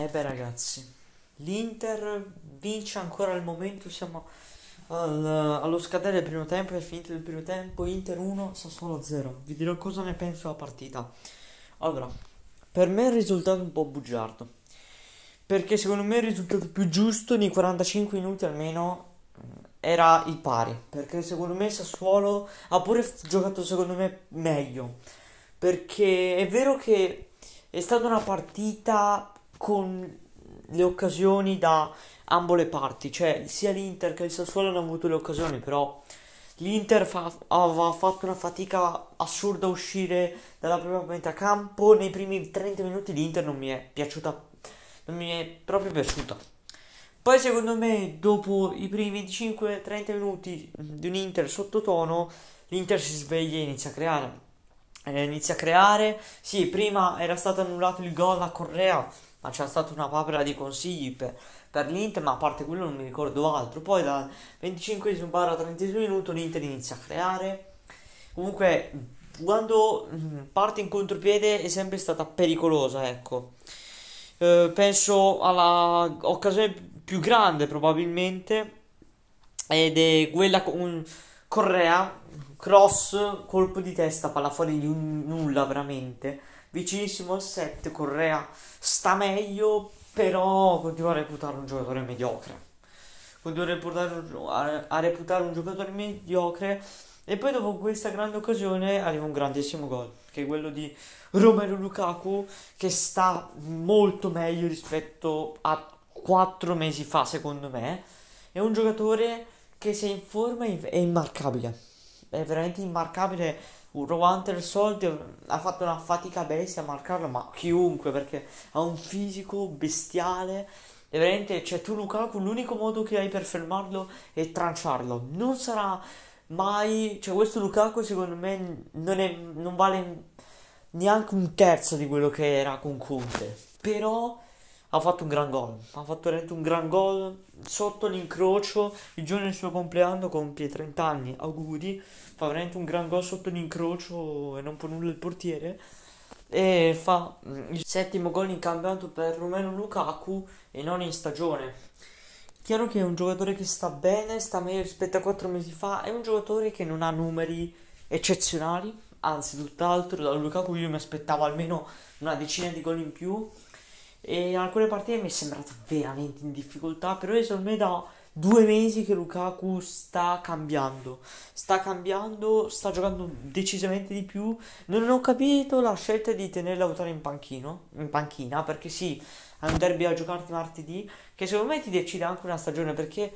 E eh beh ragazzi, l'Inter vince ancora al momento, siamo al, allo scadere del primo tempo, è finito il primo tempo, Inter 1, Sassuolo 0. Vi dirò cosa ne penso della partita. Allora, per me il risultato è un po' bugiardo, perché secondo me il risultato più giusto nei 45 minuti almeno eh, era il pari, perché secondo me Sassuolo ha pure giocato secondo me meglio, perché è vero che è stata una partita con le occasioni da ambo le parti, cioè sia l'Inter che il Sassuolo hanno avuto le occasioni, però l'Inter fa, aveva fatto una fatica assurda a uscire dalla prima metà campo, nei primi 30 minuti l'Inter non mi è piaciuta, non mi è proprio piaciuta. Poi secondo me dopo i primi 25-30 minuti di un Inter sottotono, l'Inter si sveglia e inizia a creare. Eh, inizia a creare, sì, prima era stato annullato il gol a Correa, ma c'è stata una papera di consigli per, per l'Inter, ma a parte quello non mi ricordo altro. Poi dal 25 barra 32 minuto l'Inter inizia a creare. Comunque, quando mm, parte in contropiede è sempre stata pericolosa, ecco. Eh, penso alla occasione più grande probabilmente ed è quella con Correa, cross, colpo di testa, palla fuori di un nulla veramente vicinissimo al 7. Correa sta meglio, però continua a reputare un giocatore mediocre. Continua a reputare un, a, reputare un giocatore mediocre. E poi dopo questa grande occasione arriva un grandissimo gol, che è quello di Romero Lukaku, che sta molto meglio rispetto a 4 mesi fa, secondo me. È un giocatore che se in forma è immarcabile. È veramente immarcabile un Rob Hunter Soldier ha fatto una fatica bestia a marcarlo, ma chiunque perché ha un fisico bestiale. E veramente, cioè, tu Lukaku, l'unico modo che hai per fermarlo è tranciarlo. Non sarà mai, cioè, questo Lukaku secondo me non, è, non vale neanche un terzo di quello che era con Conte. Però ha fatto un gran gol, ha fatto veramente un gran gol sotto l'incrocio, il giorno del suo compleanno compie 30 anni, auguri, fa veramente un gran gol sotto l'incrocio e non può nulla il portiere e fa mm, il settimo gol in campionato per Romeno Lukaku e non in stagione. Chiaro che è un giocatore che sta bene, sta meglio rispetto a 4 mesi fa, è un giocatore che non ha numeri eccezionali, anzi tutt'altro, da Lukaku io mi aspettavo almeno una decina di gol in più e in alcune partite mi è sembrato veramente in difficoltà, però è secondo me da due mesi che Lukaku sta cambiando, sta cambiando, sta giocando decisamente di più. Non ho capito la scelta di tenere Lautaro in, panchino, in panchina, perché sì, è un derby a giocarti martedì, che secondo me ti decide anche una stagione, perché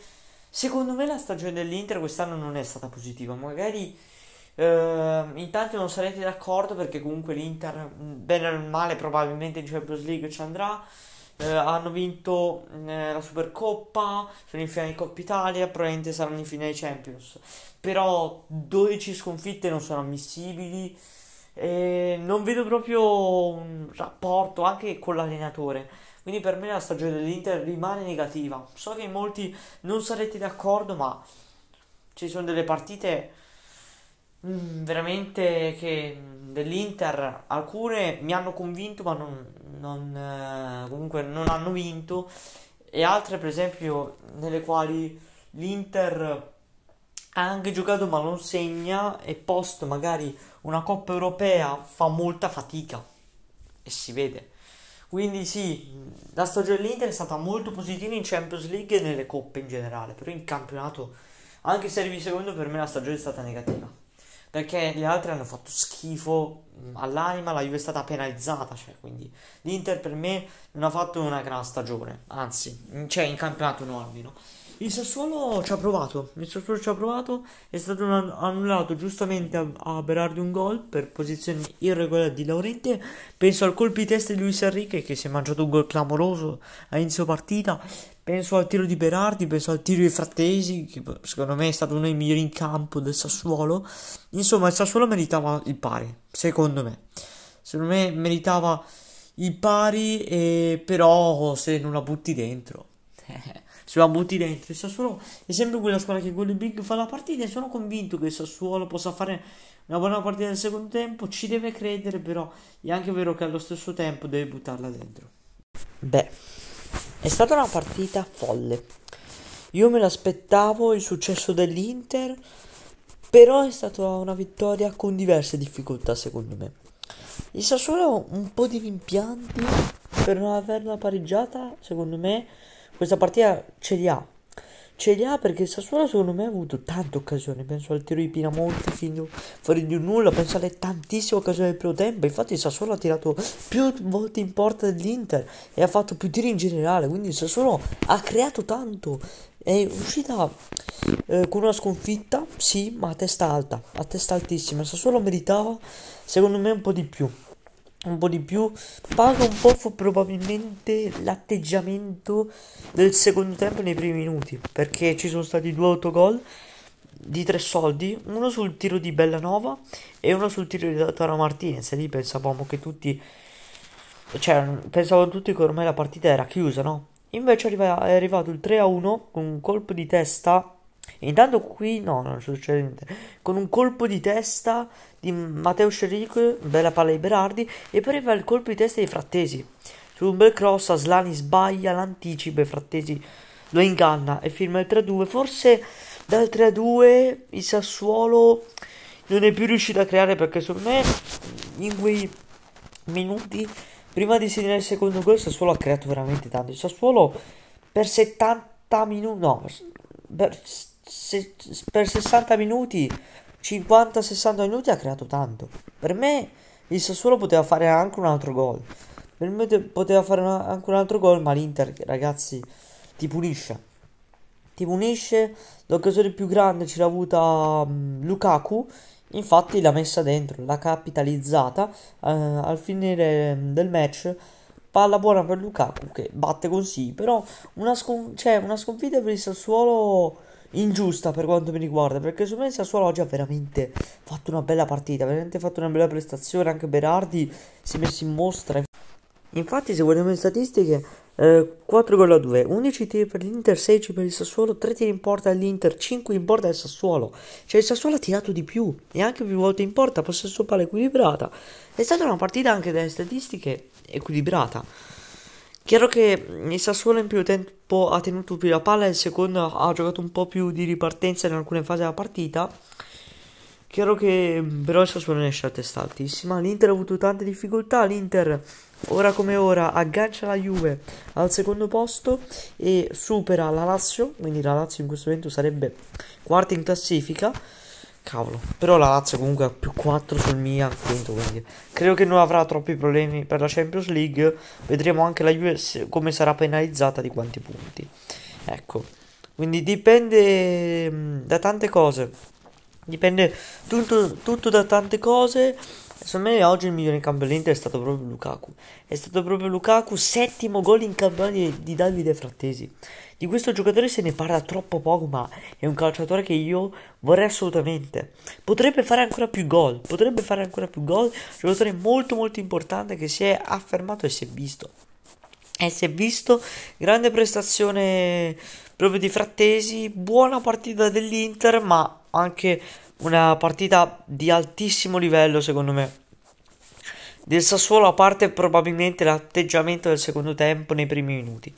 secondo me la stagione dell'Inter quest'anno non è stata positiva, magari Uh, in non sarete d'accordo perché comunque l'Inter, mm, bene o male, probabilmente in Champions League ci andrà. Uh, hanno vinto uh, la Supercoppa, sono in finale di Coppa Italia, probabilmente saranno in finale Champions. Però 12 sconfitte non sono ammissibili. E non vedo proprio un rapporto anche con l'allenatore. Quindi per me la stagione dell'Inter rimane negativa. So che molti non sarete d'accordo, ma ci sono delle partite Mm, veramente che dell'Inter alcune mi hanno convinto ma non, non eh, comunque non hanno vinto e altre per esempio nelle quali l'Inter ha anche giocato ma non segna e post magari una Coppa Europea fa molta fatica e si vede quindi sì, la stagione dell'Inter è stata molto positiva in Champions League e nelle coppe in generale, però in campionato, anche se arrivi secondo, per me la stagione è stata negativa perché le altre hanno fatto schifo mm, all'anima, la Juve è stata penalizzata, cioè, quindi l'Inter per me non ha fatto una gran stagione, anzi, cioè in campionato un almeno. Il Sassuolo ci ha provato, il Sassuolo ci ha provato, è stato annullato giustamente a, a Berardi un gol per posizione irregolare di Laurente, penso al colpo di testa di Luis Enrique che si è mangiato un gol clamoroso a inizio partita, penso al tiro di Berardi, penso al tiro di Frattesi che secondo me è stato uno dei migliori in campo del Sassuolo, insomma il Sassuolo meritava il pari, secondo me, secondo me meritava il pari, e, eh, però se non la butti dentro sulla dentro. Il Sassuolo è sempre quella squadra che con il Big fa la partita e sono convinto che il Sassuolo possa fare una buona partita nel secondo tempo. Ci deve credere, però è anche vero che allo stesso tempo deve buttarla dentro. Beh, è stata una partita folle. Io me l'aspettavo il successo dell'Inter, però è stata una vittoria con diverse difficoltà secondo me. Il Sassuolo un po' di rimpianti per non averla pareggiata, secondo me, questa partita ce li ha. Ce li ha perché il Sassuolo secondo me ha avuto tante occasioni, penso al tiro di Pinamonti, Figno, fuori di un nulla, penso alle tantissime occasioni del primo tempo, infatti il Sassuolo ha tirato più volte in porta dell'Inter e ha fatto più tiri in generale, quindi il Sassuolo ha creato tanto, è uscita eh, con una sconfitta, sì, ma a testa alta, a testa altissima, il Sassuolo meritava secondo me un po' di più un po' di più, paga un po' fu probabilmente l'atteggiamento del secondo tempo nei primi minuti, perché ci sono stati due autogol di tre soldi, uno sul tiro di Bellanova e uno sul tiro di Tara Martinez, e lì pensavamo che tutti, cioè pensavano tutti che ormai la partita era chiusa, no? Invece è arrivato il 3-1 con un colpo di testa e Intanto qui no, non succede niente. Con un colpo di testa di Matteo Scerico, bella palla di Berardi, e poi arriva il colpo di testa di Frattesi. Su un bel cross Aslani sbaglia l'anticipo e Frattesi lo inganna e firma il 3-2. Forse dal 3-2 il Sassuolo non è più riuscito a creare perché secondo me in quei minuti prima di segnare il secondo gol il Sassuolo ha creato veramente tanto. Il Sassuolo per 70 minuti, no, per se, per 60 minuti, 50-60 minuti ha creato tanto. Per me il Sassuolo poteva fare anche un altro gol. Per me poteva fare una, anche un altro gol, ma l'Inter, ragazzi, ti punisce. Ti punisce, l'occasione più grande ce l'ha avuta mh, mm, Lukaku, infatti l'ha messa dentro, l'ha capitalizzata. Eh, al finire mm, del match palla buona per Lukaku che batte così, però una, sconf- cioè, una sconfitta per il Sassuolo ingiusta per quanto mi riguarda, perché secondo me Sassuolo oggi ha veramente fatto una bella partita, veramente fatto una bella prestazione, anche Berardi si è messo in mostra. Infatti se guardiamo le statistiche, eh, 4 gol a 2, 11 tiri per l'Inter, 16 per il Sassuolo, 3 tiri in porta all'Inter, 5 in porta al Sassuolo. Cioè il Sassuolo ha tirato di più e anche più volte in porta, possesso palla equilibrata. È stata una partita anche dalle statistiche equilibrata. Chiaro che mm, il Sassuolo in più tempo ha tenuto più la palla, e il secondo ha giocato un po' più di ripartenza in alcune fasi della partita. Chiaro che mm, però il Sassuolo ne è scelta altissima. L'Inter ha avuto tante difficoltà. L'Inter, ora come ora, aggancia la Juve al secondo posto e supera la Lazio. Quindi la Lazio in questo momento sarebbe quarta in classifica. Cavolo. Però la Lazio comunque ha più 4 sul Milan, quinto, quindi credo che non avrà troppi problemi per la Champions League. Vedremo anche la Juve come sarà penalizzata di quanti punti. Ecco. Quindi dipende mm, da tante cose. Dipende tutto, tutto da tante cose. Secondo me oggi il migliore in campo dell'Inter è stato proprio Lukaku. È stato proprio Lukaku, settimo gol in campagna di Davide Frattesi. Di questo giocatore se ne parla troppo poco, ma è un calciatore che io vorrei assolutamente. Potrebbe fare ancora più gol, potrebbe fare ancora più gol. Un giocatore molto molto importante che si è affermato e si è visto. E si è visto, grande prestazione proprio di Frattesi, buona partita dell'Inter, ma anche una partita di altissimo livello secondo me. Del Sassuolo a parte probabilmente l'atteggiamento del secondo tempo nei primi minuti.